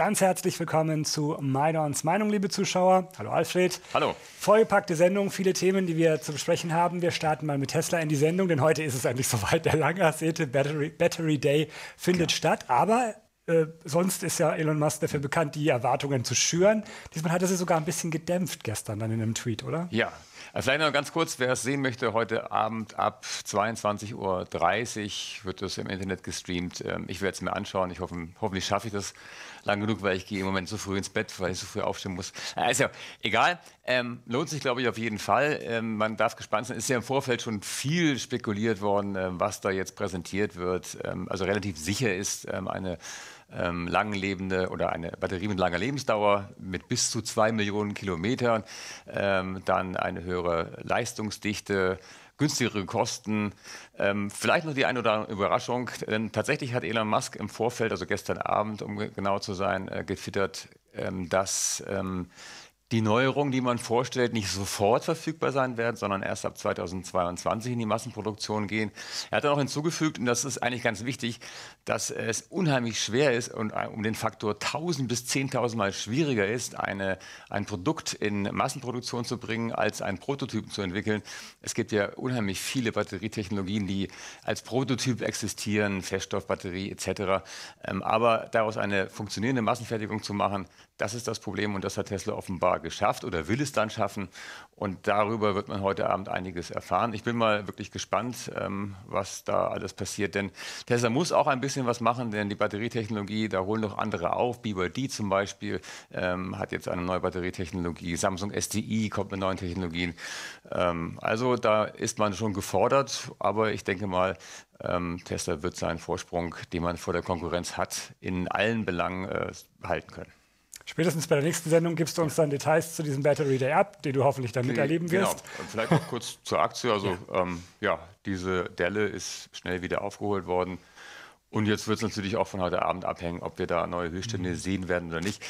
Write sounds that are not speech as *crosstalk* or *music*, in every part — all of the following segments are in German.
Ganz herzlich willkommen zu Maidons Meinung, liebe Zuschauer. Hallo Alfred. Hallo. Vollgepackte Sendung, viele Themen, die wir zu besprechen haben. Wir starten mal mit Tesla in die Sendung, denn heute ist es endlich *laughs* soweit. Der lang ersehnte Battery, Battery, Day findet ja. statt, aber äh, sonst ist ja Elon Musk dafür bekannt, die Erwartungen zu schüren. Diesmal hat er sie sogar ein bisschen gedämpft gestern dann in einem Tweet, oder? Ja, also vielleicht noch ganz kurz, wer es sehen möchte, heute Abend ab 22.30 Uhr wird das im Internet gestreamt. Ähm, ich werde es mir anschauen. Ich hoffe, hoffentlich schaffe ich das lang genug, weil ich gehe im Moment so früh ins Bett, weil ich so früh aufstehen muss. Also, egal. Ähm, lohnt sich, glaube ich, auf jeden Fall. Ähm, man darf gespannt sein. Es ist ja im Vorfeld schon viel spekuliert worden, ähm, was da jetzt präsentiert wird. Ähm, also relativ sicher ist ähm, eine ähm, langlebende oder eine Batterie mit langer Lebensdauer mit bis zu zwei Millionen Kilometern, ähm, dann eine höhere Leistungsdichte, günstigere Kosten. Ähm, vielleicht noch die eine oder andere Überraschung, denn tatsächlich hat Elon Musk im Vorfeld, also gestern Abend, um genau zu sein, äh, getwittert, ähm, dass ähm, die Neuerungen, die man vorstellt, nicht sofort verfügbar sein werden, sondern erst ab 2022 in die Massenproduktion gehen. Er hat dann auch hinzugefügt, und das ist eigentlich ganz wichtig, dass es unheimlich schwer ist und um den Faktor 1000 bis 10.000 Mal schwieriger ist, eine, ein Produkt in Massenproduktion zu bringen, als einen Prototypen zu entwickeln. Es gibt ja unheimlich viele Batterietechnologien, die als Prototyp existieren, Feststoffbatterie etc. Ähm, aber daraus eine funktionierende Massenfertigung zu machen, das ist das Problem und das hat Tesla offenbar geschafft oder will es dann schaffen. Und darüber wird man heute Abend einiges erfahren. Ich bin mal wirklich gespannt, ähm, was da alles passiert. Denn Tesla muss auch ein bisschen was machen, denn die Batterietechnologie, da holen noch andere auf. BYD zum Beispiel ähm, hat jetzt eine neue Batterietechnologie. Samsung SDI kommt mit neuen Technologien. Ähm, also da ist man schon gefordert. Aber ich denke mal, ähm, Tesla wird seinen Vorsprung, den man vor der Konkurrenz hat, in allen Belangen äh, halten können. Spätestens bei der nächsten Sendung gibst du uns dann Details zu diesem Battery Day ab, den du hoffentlich dann miterleben genau. wirst. Genau. Vielleicht noch kurz zur Aktie. Also ja. Ähm, ja, diese Delle ist schnell wieder aufgeholt worden. Und jetzt wird es natürlich auch von heute Abend abhängen, ob wir da neue Höchststände mhm. sehen werden oder nicht.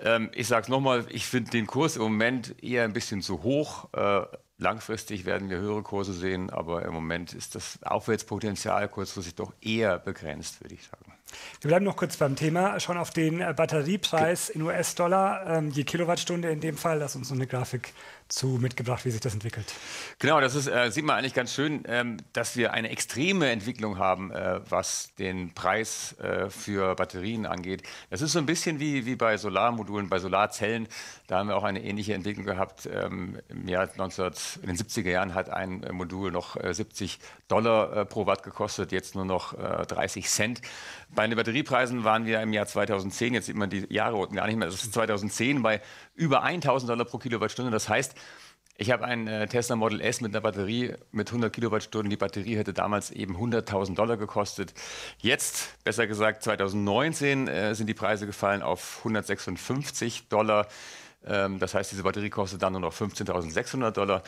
Ähm, ich sage es nochmal, ich finde den Kurs im Moment eher ein bisschen zu hoch. Äh, langfristig werden wir höhere Kurse sehen, aber im Moment ist das Aufwärtspotenzial kurzfristig doch eher begrenzt, würde ich sagen. Wir bleiben noch kurz beim Thema. Schon auf den äh, Batteriepreis in US-Dollar ähm, je Kilowattstunde in dem Fall. Lass uns noch eine Grafik zu mitgebracht, wie sich das entwickelt. Genau, das ist, äh, sieht man eigentlich ganz schön, ähm, dass wir eine extreme Entwicklung haben, äh, was den Preis äh, für Batterien angeht. Das ist so ein bisschen wie, wie bei Solarmodulen, bei Solarzellen. Da haben wir auch eine ähnliche Entwicklung gehabt. Ähm, Im Jahr 19, in den 70er Jahren hat ein äh, Modul noch 70 äh, Dollar äh, pro Watt gekostet, jetzt nur noch 30 Cent. Bei den Batteriepreisen waren wir im Jahr 2010, jetzt sieht man die Jahre unten gar nicht mehr, das ist 2010 bei über 1000 Dollar pro Kilowattstunde. Das heißt, ich habe einen äh, Tesla Model S mit einer Batterie mit 100 Kilowattstunden. Die Batterie hätte damals eben 100.000 Dollar gekostet. Jetzt, besser gesagt 2019, äh, sind die Preise gefallen auf 156 Dollar. Ähm, das heißt, diese Batterie kostet dann nur noch 15.600 Dollar.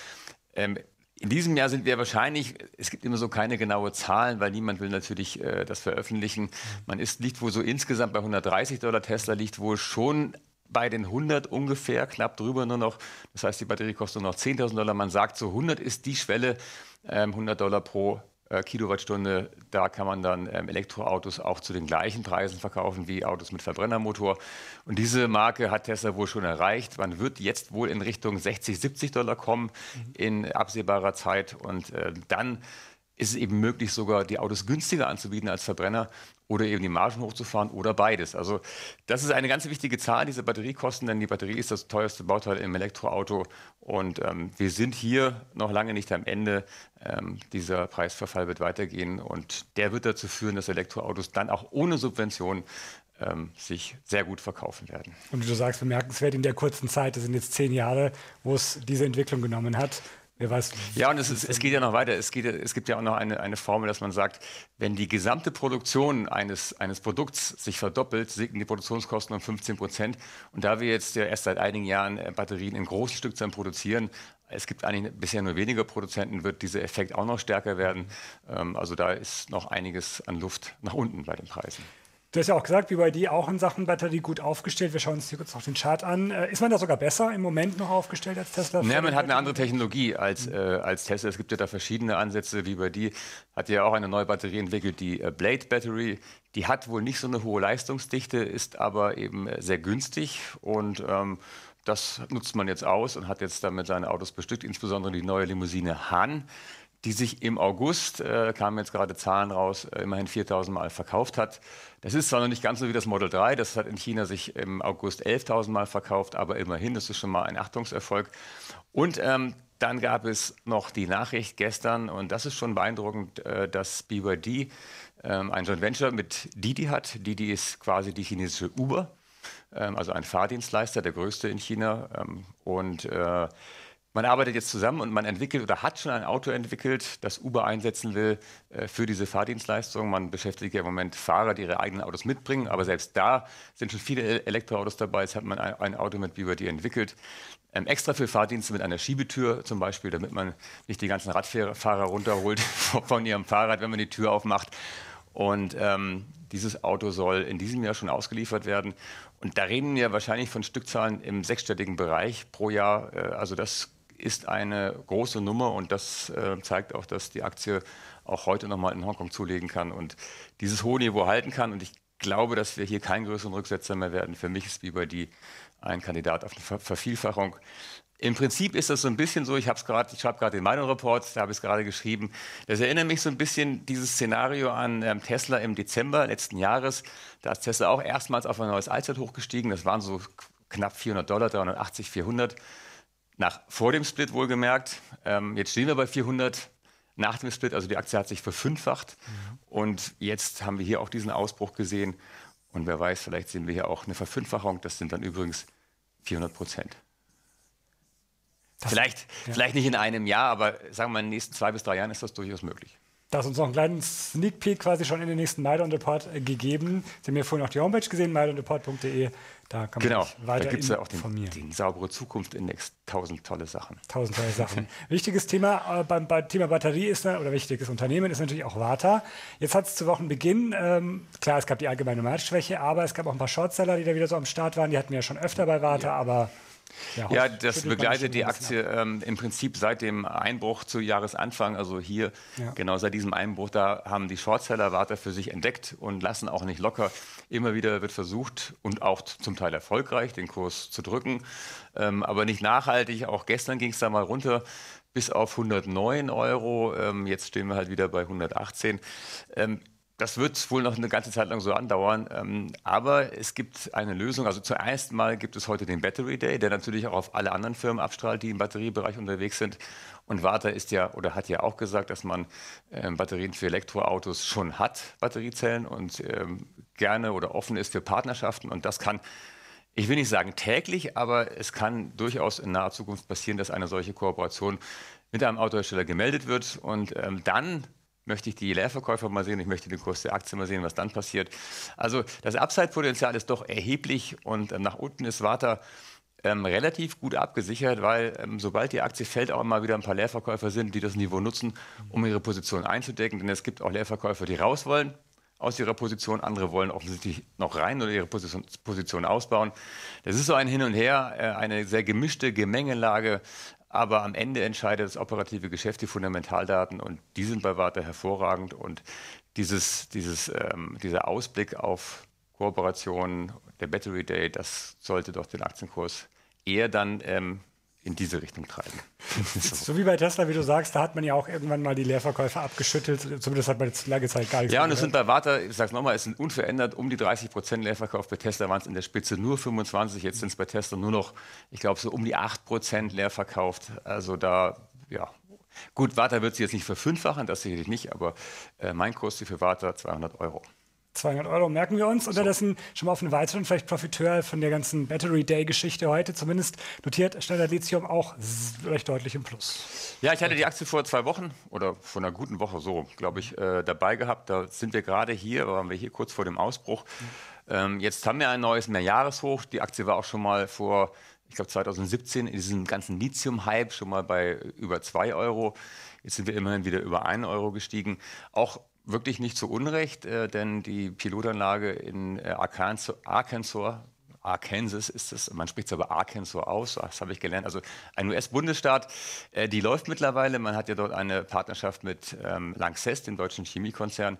Ähm, in diesem Jahr sind wir wahrscheinlich, es gibt immer so keine genauen Zahlen, weil niemand will natürlich äh, das veröffentlichen. Man ist, liegt wohl so insgesamt bei 130 Dollar. Tesla liegt wohl schon bei den 100 ungefähr, knapp drüber nur noch. Das heißt, die Batterie kostet nur noch 10.000 Dollar. Man sagt, so 100 ist die Schwelle, 100 ähm, Dollar pro äh, Kilowattstunde. Da kann man dann ähm, Elektroautos auch zu den gleichen Preisen verkaufen wie Autos mit Verbrennermotor. Und diese Marke hat Tesla wohl schon erreicht. Man wird jetzt wohl in Richtung 60, 70 Dollar kommen mhm. in absehbarer Zeit. Und äh, dann ist es eben möglich, sogar die Autos günstiger anzubieten als Verbrenner oder eben die Margen hochzufahren oder beides. Also das ist eine ganz wichtige Zahl, diese Batteriekosten, denn die Batterie ist das teuerste Bauteil im Elektroauto und ähm, wir sind hier noch lange nicht am Ende. Ähm, dieser Preisverfall wird weitergehen und der wird dazu führen, dass Elektroautos dann auch ohne Subventionen ähm, sich sehr gut verkaufen werden. Und wie du sagst, bemerkenswert in der kurzen Zeit, das sind jetzt zehn Jahre, wo es diese Entwicklung genommen hat, Wer weiß. Ja, und es, ist, es geht ja noch weiter. Es, geht, es gibt ja auch noch eine, eine Formel, dass man sagt, wenn die gesamte Produktion eines, eines Produkts sich verdoppelt, sinken die Produktionskosten um 15 Prozent. Und da wir jetzt ja erst seit einigen Jahren äh, Batterien in großen Stückzahlen produzieren, es gibt eigentlich bisher nur weniger Produzenten, wird dieser Effekt auch noch stärker werden. Ähm, also da ist noch einiges an Luft nach unten bei den Preisen. Du hast ja auch gesagt, BYD auch in Sachen Batterie gut aufgestellt. Wir schauen uns hier kurz noch den Chart an. Äh, ist man da sogar besser im Moment noch aufgestellt als Tesla? Naja, man hat eine andere Technologie als, äh, als Tesla. Es gibt ja da verschiedene Ansätze. BYD hat ja auch eine neue Batterie entwickelt, die äh, Blade Battery. Die hat wohl nicht so eine hohe Leistungsdichte, ist aber eben äh, sehr günstig und ähm, das nutzt man jetzt aus und hat jetzt damit seine Autos bestückt, insbesondere die neue Limousine Han die sich im August, äh, kamen jetzt gerade Zahlen raus, äh, immerhin 4000 Mal verkauft hat. Das ist zwar noch nicht ganz so wie das Model 3, das hat in China sich im August 11.000 Mal verkauft, aber immerhin, das ist schon mal ein Achtungserfolg. Und ähm, dann gab es noch die Nachricht gestern, und das ist schon beeindruckend, äh, dass BYD ähm, ein Joint Venture mit Didi hat. Didi ist quasi die chinesische Uber, ähm, also ein Fahrdienstleister, der größte in China. Ähm, und äh, man arbeitet jetzt zusammen und man entwickelt oder hat schon ein Auto entwickelt, das Uber einsetzen will äh, für diese Fahrdienstleistung. Man beschäftigt ja im Moment Fahrer, die ihre eigenen Autos mitbringen, aber selbst da sind schon viele Elektroautos dabei. Jetzt hat man ein, ein Auto mit BYD entwickelt. Ähm, extra für Fahrdienste mit einer Schiebetür zum Beispiel, damit man nicht die ganzen Radfahrer runterholt *laughs* von ihrem Fahrrad, wenn man die Tür aufmacht. Und ähm, dieses Auto soll in diesem Jahr schon ausgeliefert werden. Und da reden wir wahrscheinlich von Stückzahlen im sechsstelligen Bereich pro Jahr. Äh, also das ist eine große Nummer und das äh, zeigt auch, dass die Aktie auch heute nochmal in Hongkong zulegen kann und dieses hohe Niveau halten kann. Und ich glaube, dass wir hier keinen größeren Rücksetzer mehr werden. Für mich ist Biber die ein Kandidat auf eine Ver Vervielfachung. Im Prinzip ist das so ein bisschen so, ich habe es gerade, ich schreibe gerade den Meinung Report, da habe ich es gerade geschrieben. Das erinnert mich so ein bisschen dieses Szenario an ähm, Tesla im Dezember letzten Jahres. Da ist Tesla auch erstmals auf ein neues Allzeithoch gestiegen. Das waren so knapp 400 Dollar, 380, 400 nach vor dem Split wohlgemerkt. Ähm, jetzt stehen wir bei 400 nach dem Split, also die Aktie hat sich verfünffacht. Mhm. Und jetzt haben wir hier auch diesen Ausbruch gesehen. Und wer weiß, vielleicht sehen wir hier auch eine Verfünffachung. Das sind dann übrigens 400 Prozent. vielleicht, ja. vielleicht nicht in einem Jahr, aber sagen wir mal, in den nächsten zwei bis drei Jahren ist das durchaus möglich. Da ist uns noch einen kleinen Sneak Peek quasi schon in den nächsten Night on the gegeben. Sie haben ja vorhin auch die Homepage gesehen, nightonthepod.de. Da kann man genau, sich weiter da gibt es ja auch den, den saubere Zukunft-Index. Tausend tolle Sachen. Tausend tolle Sachen. *laughs* wichtiges Thema äh, beim, beim, Thema Batterie ist, äh, oder wichtiges Unternehmen ist natürlich auch Warta. Jetzt hat es zu Wochenbeginn, ähm, klar, es gab die allgemeine Marktschwäche, aber es gab auch ein paar Shortseller, die da wieder so am Start waren. Die hatten wir ja schon öfter bei Warta, ja. aber ja, ja, das begleitet die Aktie ähm, im Prinzip seit dem Einbruch zu Jahresanfang. Also hier, ja. genau seit diesem Einbruch, da haben die Shortseller Warte für sich entdeckt und lassen auch nicht locker. Immer wieder wird versucht und auch zum Teil erfolgreich, den Kurs zu drücken, ähm, aber nicht nachhaltig. Auch gestern ging es da mal runter bis auf 109 Euro. Ähm, jetzt stehen wir halt wieder bei 118. Das wird wohl noch eine ganze Zeit lang so andauern. Ähm, aber es gibt eine Lösung. Also zuerst mal gibt es heute den Battery Day, der natürlich auch auf alle anderen Firmen abstrahlt, die im Batteriebereich unterwegs sind. Und Warta ist ja oder hat ja auch gesagt, dass man ähm, Batterien für Elektroautos schon hat, Batteriezellen und ähm, gerne oder offen ist für Partnerschaften. Und das kann, ich will nicht sagen täglich, aber es kann durchaus in naher Zukunft passieren, dass eine solche Kooperation mit einem Autohersteller gemeldet wird und ähm, dann möchte ich die Leerverkäufer mal sehen, ich möchte den Kurs der Aktie mal sehen, was dann passiert. Also das Upside-Potenzial ist doch erheblich und ähm, nach unten ist Warta ähm, relativ gut abgesichert, weil ähm, sobald die Aktie fällt, auch immer wieder ein paar Leerverkäufer sind, die das Niveau nutzen, um ihre Position einzudecken. Denn es gibt auch Leerverkäufer, die raus wollen aus ihrer Position, andere wollen offensichtlich noch rein oder ihre Position, Position ausbauen. Das ist so ein Hin und Her, äh, eine sehr gemischte Gemengelage aber am Ende entscheidet das operative Geschäft die Fundamentaldaten und die sind bei Warte hervorragend. Und dieses, dieses, ähm, dieser Ausblick auf Kooperation, der Battery Day, das sollte doch den Aktienkurs eher dann ähm, in diese Richtung treiben. *laughs* so. wie bei Tesla, wie du sagst, da hat man ja auch irgendwann mal die Leerverkäufe abgeschüttelt. Zumindest hat man jetzt lange Zeit gar nichts. Ja, und es sind bei Warta, ich sag's nochmal, es sind unverändert um die 30 Prozent Leerverkauf. Bei Tesla waren es in der Spitze nur 25. Jetzt sind es bei Tesla nur noch, ich glaube, so um die 8 Prozent leer Also da, ja. Gut, Warta wird sie jetzt nicht verfünffachen, das sicherlich nicht, aber äh, mein Kurs für Warta 200 Euro. 200 Euro merken wir uns. Unterdessen so. schon mal auf einen weiteren, vielleicht Profiteur von der ganzen Battery Day-Geschichte heute. Zumindest notiert Standard Lithium auch recht deutlich im Plus. Ja, ich hatte die Aktie vor zwei Wochen oder vor einer guten Woche so, glaube ich, äh, dabei gehabt. Da sind wir gerade hier, waren wir hier kurz vor dem Ausbruch. Mhm. Ähm, jetzt haben wir ein neues Mehrjahreshoch. Die Aktie war auch schon mal vor, ich glaube, 2017 in diesem ganzen Lithium-Hype schon mal bei über 2 Euro. Jetzt sind wir immerhin wieder über 1 Euro gestiegen. Auch wirklich nicht zu Unrecht, äh, denn die Pilotanlage in äh, Arkansas, Arkansas, ist es, man spricht es aber Arkansas aus, das habe ich gelernt, also ein US-Bundesstaat, äh, die läuft mittlerweile, man hat ja dort eine Partnerschaft mit ähm, Lanxess, dem deutschen Chemiekonzern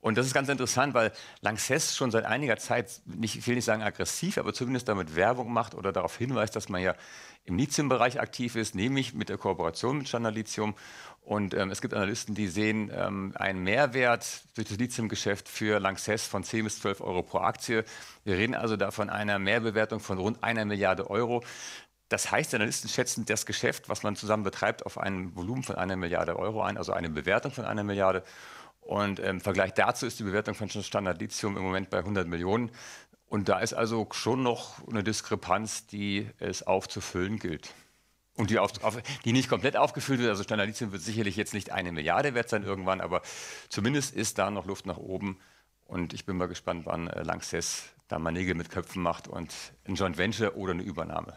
und das ist ganz interessant, weil Lanxess schon seit einiger Zeit, nicht, ich will nicht sagen aggressiv, aber zumindest damit Werbung macht oder darauf hinweist, dass man ja im Lithium-Bereich aktiv ist, nämlich mit der Kooperation mit Standard Lithium. Und ähm, es gibt Analysten, die sehen ähm, einen Mehrwert durch das Lithium-Geschäft für Lanxess von 10 bis 12 Euro pro Aktie. Wir reden also da von einer Mehrbewertung von rund einer Milliarde Euro. Das heißt, Analysten schätzen das Geschäft, was man zusammen betreibt, auf ein Volumen von einer Milliarde Euro ein, also eine Bewertung von einer Milliarde Euro. Und ähm, im Vergleich dazu ist die Bewertung von Standard Lithium im Moment bei 100 Millionen. Und da ist also schon noch eine Diskrepanz, die es aufzufüllen gilt. Und die, auf, auf, die nicht komplett aufgefüllt wird. Also Standard Lithium wird sicherlich jetzt nicht eine Milliarde wert sein irgendwann, aber zumindest ist da noch Luft nach oben. Und ich bin mal gespannt, wann äh, Lanxess da mal Nägel mit Köpfen macht und ein Joint Venture oder eine Übernahme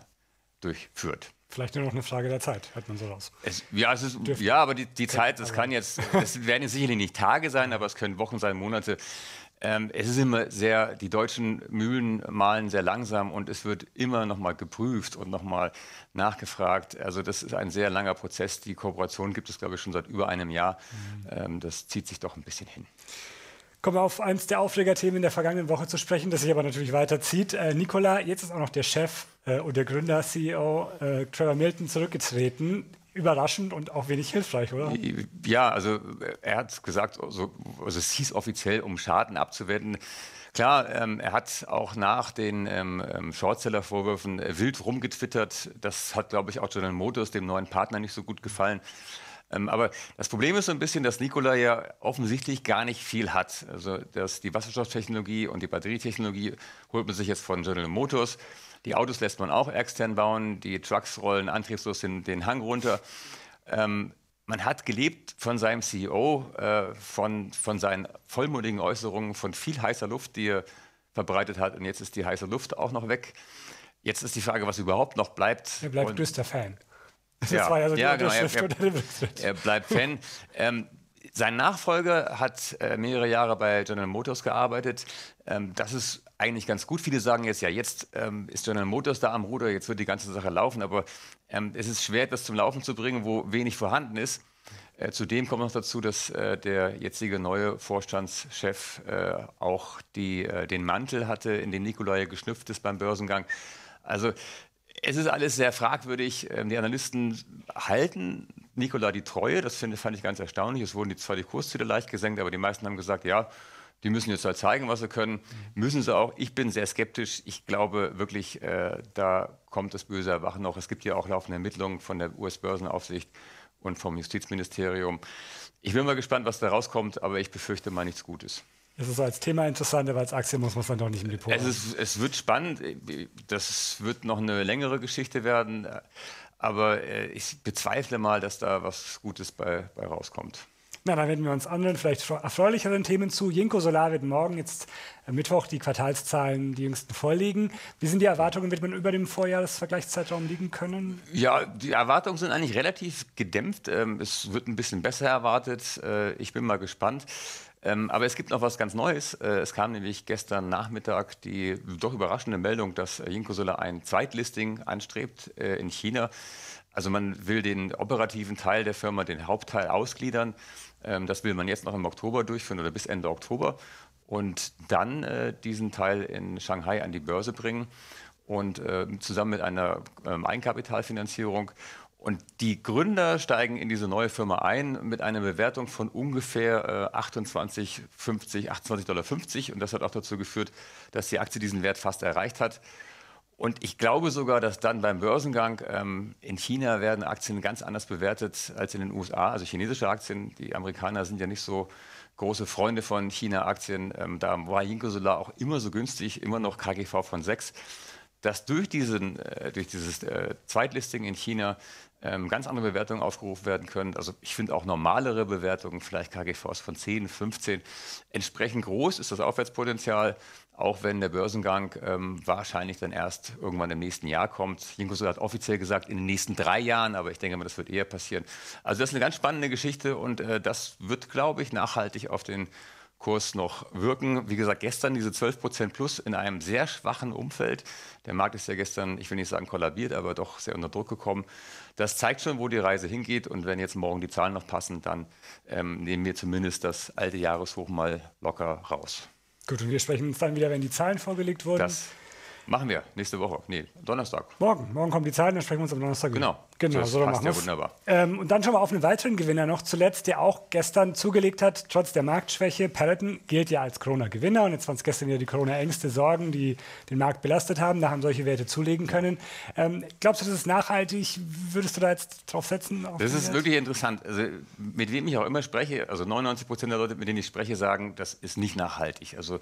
durchführt. Vielleicht nur noch eine Frage der Zeit, hört man so raus. Es, ja, es ist, ja, aber die, die Zeit, das also kann jetzt, es werden jetzt sicherlich nicht Tage sein, aber es können Wochen sein, Monate. Ähm, es ist immer sehr, die deutschen Mühlen malen sehr langsam und es wird immer nochmal geprüft und nochmal nachgefragt. Also das ist ein sehr langer Prozess. Die Kooperation gibt es, glaube ich, schon seit über einem Jahr. Mhm. Ähm, das zieht sich doch ein bisschen hin kommen wir auf eins der Aufregerthemen in der vergangenen Woche zu sprechen, das sich aber natürlich weiterzieht. Äh, Nicola, jetzt ist auch noch der Chef äh, und der Gründer, CEO äh, Trevor Milton zurückgetreten. Überraschend und auch wenig hilfreich, oder? Ja, also äh, er hat gesagt, also, also es hieß offiziell, um Schaden abzuwenden. Klar, ähm, er hat auch nach den ähm, ähm, Shortseller-Vorwürfen wild rumgetwittert. Das hat, glaube ich, auch General Motors, dem neuen Partner, nicht so gut gefallen. Ähm, aber das Problem ist so ein bisschen, dass Nikola ja offensichtlich gar nicht viel hat. Also dass die Wasserstofftechnologie und die Batterietechnologie holt man sich jetzt von General Motors. Die Autos lässt man auch extern bauen, die Trucks rollen antriebslos den, den Hang runter. Ähm, man hat gelebt von seinem CEO, äh, von, von seinen vollmundigen Äußerungen, von viel heißer Luft, die er verbreitet hat. Und jetzt ist die heiße Luft auch noch weg. Jetzt ist die Frage, was überhaupt noch bleibt. Er bleibt größter Fan. Das ja. war ja so die ja, genau. Er, er, er, bleibt Fan. ähm, sein Nachfolger hat äh, mehrere Jahre bei General Motors gearbeitet. Ähm, das ist eigentlich ganz gut. Viele sagen jetzt, ja, jetzt ähm, ist General Motors da am Ruder, jetzt wird die ganze Sache laufen. Aber ähm, es ist schwer, das zum Laufen zu bringen, wo wenig vorhanden ist. Äh, zudem kommt noch dazu, dass äh, der jetzige neue Vorstandschef äh, auch die, äh, den Mantel hatte, in den Nikolai geschnüpft ist beim Börsengang. Also es ist alles sehr fragwürdig. Ähm, die Analysten halten Nikola die Treue. Das finde, fand ich ganz erstaunlich. Es wurden zwar die Kursziele leicht gesenkt, aber die meisten haben gesagt, ja, die müssen jetzt halt zeigen, was sie können. Müssen sie auch. Ich bin sehr skeptisch. Ich glaube wirklich, äh, da kommt das böse Erwachen noch. Es gibt ja auch laufende Ermittlungen von der US-Börsenaufsicht und vom Justizministerium. Ich bin mal gespannt, was da rauskommt, aber ich befürchte mal nichts Gutes. Es ist als Thema interessant, aber als Aktie muss man es dann doch nicht im Depot es, ist, es wird spannend. Das wird noch eine längere Geschichte werden. Aber äh, ich bezweifle mal, dass da was Gutes bei, bei rauskommt. Na, dann wenden wir uns anderen, vielleicht erfreulicheren Themen zu. Jinko Solar wird morgen, jetzt äh, Mittwoch, die Quartalszahlen, die jüngsten vorlegen. Wie sind die Erwartungen? Wird man über dem Vorjahresvergleichszeitraum liegen können? Ja, die Erwartungen sind eigentlich relativ gedämpft. Ähm, es wird ein bisschen besser erwartet. Äh, ich bin mal gespannt. Ähm, aber es gibt noch was ganz Neues. Äh, es kam nämlich gestern Nachmittag die doch überraschende Meldung, dass äh, Jinko Solar ein Zweitlisting anstrebt äh, in China. Also man will den operativen Teil der Firma, den Hauptteil ausgliedern ähm, das will man jetzt noch im Oktober durchführen oder bis Ende Oktober und dann äh, diesen Teil in Shanghai an die Börse bringen und äh, zusammen mit einer ähm, Eigenkapitalfinanzierung. Und die Gründer steigen in diese neue Firma ein mit einer Bewertung von ungefähr äh, 28,50 28 Dollar. Und das hat auch dazu geführt, dass die Aktie diesen Wert fast erreicht hat. Und ich glaube sogar, dass dann beim Börsengang ähm, in China werden Aktien ganz anders bewertet als in den USA. Also chinesische Aktien, die Amerikaner sind ja nicht so große Freunde von China-Aktien. Ähm, da war Jinko Solar auch immer so günstig, immer noch KGV von 6 dass durch, diesen, äh, durch dieses äh, Zweitlisting in China ähm, ganz andere Bewertungen aufgerufen werden können. Also ich finde auch normalere Bewertungen, vielleicht KGVs von 10, 15. Entsprechend groß ist das Aufwärtspotenzial, auch wenn der Börsengang ähm, wahrscheinlich dann erst irgendwann im nächsten Jahr kommt. Jinkos hat offiziell gesagt, in den nächsten drei Jahren, aber ich denke mal, das wird eher passieren. Also das ist eine ganz spannende Geschichte und äh, das wird, glaube ich, nachhaltig auf den Kurs noch wirken. Wie gesagt, gestern diese 12% plus in einem sehr schwachen Umfeld. Der Markt ist ja gestern, ich will nicht sagen kollabiert, aber doch sehr unter Druck gekommen. Das zeigt schon, wo die Reise hingeht. Und wenn jetzt morgen die Zahlen noch passen, dann ähm, nehmen wir zumindest das alte Jahreshoch mal locker raus. Gut, und wir sprechen uns dann wieder, wenn die Zahlen vorgelegt wurden. Das machen wir nächste Woche. Nee, Donnerstag. Morgen. Morgen kommen die Zahlen, dann sprechen wir uns am Donnerstag. Genau. Wieder. Genau, so, das so passt ja wunderbar. Ähm, und dann schon mal auf einen weiteren Gewinner noch zuletzt, der auch gestern zugelegt hat, trotz der Marktschwäche. Peloton gilt ja als Corona-Gewinner und jetzt waren es gestern wieder die Corona-Ängste, Sorgen, die den Markt belastet haben. Da haben solche Werte zulegen können. Ähm, glaubst du, das ist nachhaltig? Würdest du da jetzt drauf setzen? Das ist Wert? wirklich interessant. Also, mit wem ich auch immer spreche, also 99 Prozent der Leute, mit denen ich spreche, sagen, das ist nicht nachhaltig. Also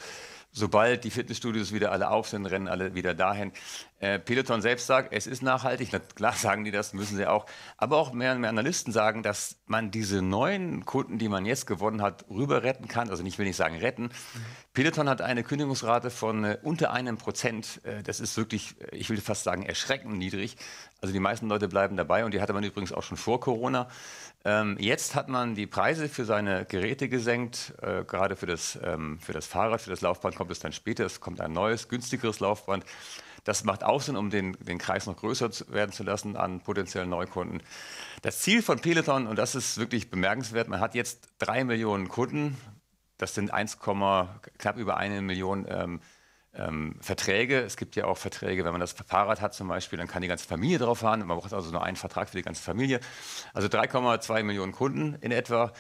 sobald die Fitnessstudios wieder alle auf sind, rennen alle wieder dahin. Äh, Peloton selbst sagt, es ist nachhaltig. Na, klar sagen die das, müssen wissen Sie auch. Aber auch mehr und mehr Analysten sagen, dass man diese neuen Kunden, die man jetzt gewonnen hat, rüber retten kann. Also nicht will ich sagen retten. Peloton hat eine Kündigungsrate von äh, unter einem Prozent. Äh, das ist wirklich, äh, ich will fast sagen, erschreckend niedrig. Also die meisten Leute bleiben dabei und die hatte man übrigens auch schon vor Corona. Ähm, jetzt hat man die Preise für seine Geräte gesenkt. Äh, gerade für das, ähm, für das Fahrrad, für das Laufband kommt es dann später. Es kommt ein neues, günstigeres Laufband. Das macht auch Sinn, um den, den Kreis noch größer werden zu lassen an potenziellen Neukunden. Das Ziel von Peloton, und das ist wirklich bemerkenswert, man hat jetzt drei Millionen Kunden. Das sind 1, knapp über eine Million ähm, ähm, Verträge. Es gibt ja auch Verträge, wenn man das Fahrrad hat zum Beispiel, dann kann die ganze Familie drauf fahren. Man braucht also nur einen Vertrag für die ganze Familie. Also 3,2 Millionen Kunden in etwa.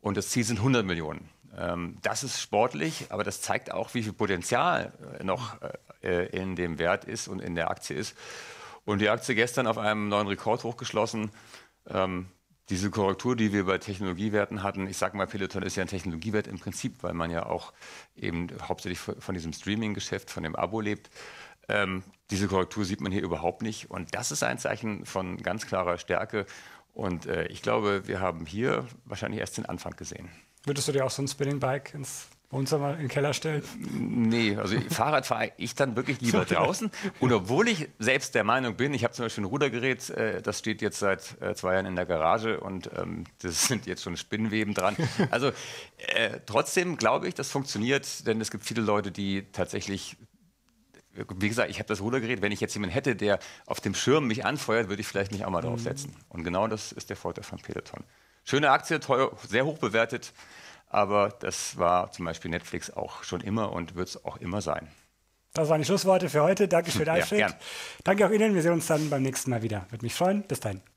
Und das Ziel sind 100 Millionen. Ähm, das ist sportlich, aber das zeigt auch, wie viel Potenzial äh, noch äh, in dem Wert ist und in der Aktie ist. Und die Aktie gestern auf einem neuen Rekord hochgeschlossen. Ähm, diese Korrektur, die wir bei Technologiewerten hatten, ich sage mal, Peloton ist ja ein Technologiewert im Prinzip, weil man ja auch eben hauptsächlich von diesem Streaming-Geschäft, von dem Abo lebt. Ähm, diese Korrektur sieht man hier überhaupt nicht. Und das ist ein Zeichen von ganz klarer Stärke. Und äh, ich glaube, wir haben hier wahrscheinlich erst den Anfang gesehen. Würdest du dir auch so ein Spinning Bike ins Wohnzimmer in den Keller stellen? Nee, also Fahrrad fahre ich dann wirklich lieber draußen. Und obwohl ich selbst der Meinung bin, ich habe zum Beispiel ein Rudergerät, äh, das steht jetzt seit äh, zwei Jahren in der Garage und ähm, das *laughs* sind jetzt schon Spinnweben dran. Also äh, trotzdem glaube ich, das funktioniert, denn es gibt viele Leute, die tatsächlich wie gesagt, ich habe das Rudergerät. Wenn ich jetzt jemanden hätte, der auf dem Schirm mich anfeuert, würde ich vielleicht mich auch mal draufsetzen. Mhm. Und genau das ist der Vorteil von Peloton. Schöne Aktie, teuer, sehr hoch bewertet, aber das war zum Beispiel Netflix auch schon immer und wird es auch immer sein. Das waren die Schlussworte für heute. Danke für den Einstieg. Ja, Danke auch Ihnen. Wir sehen uns dann beim nächsten Mal wieder. Würde mich freuen. Bis dahin.